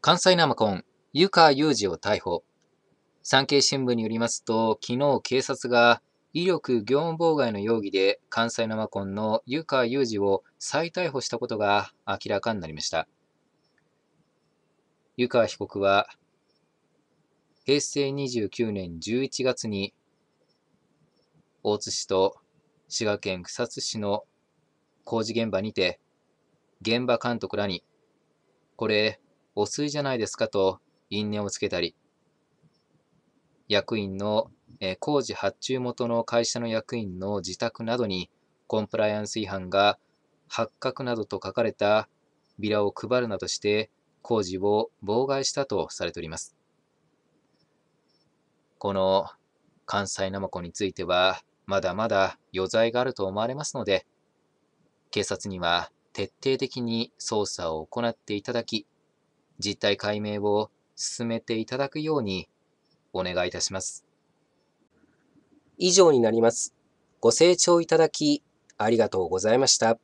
関西ナマコン、湯川祐二を逮捕。産経新聞によりますと、昨日警察が威力業務妨害の容疑で関西ナマコンの湯川祐二を再逮捕したことが明らかになりました。湯川被告は、平成29年11月に、大津市と滋賀県草津市の工事現場にて、現場監督らに、これ、お水じゃないですかと因縁をつけたり、役員の、え工事発注元の会社の役員の自宅などにコンプライアンス違反が発覚などと書かれたビラを配るなどして工事を妨害したとされております。この関西ナマコについてはまだまだ余罪があると思われますので、警察には徹底的に捜査を行っていただき、実態解明を進めていただくようにお願いいたします。以上になります。ご清聴いただきありがとうございました。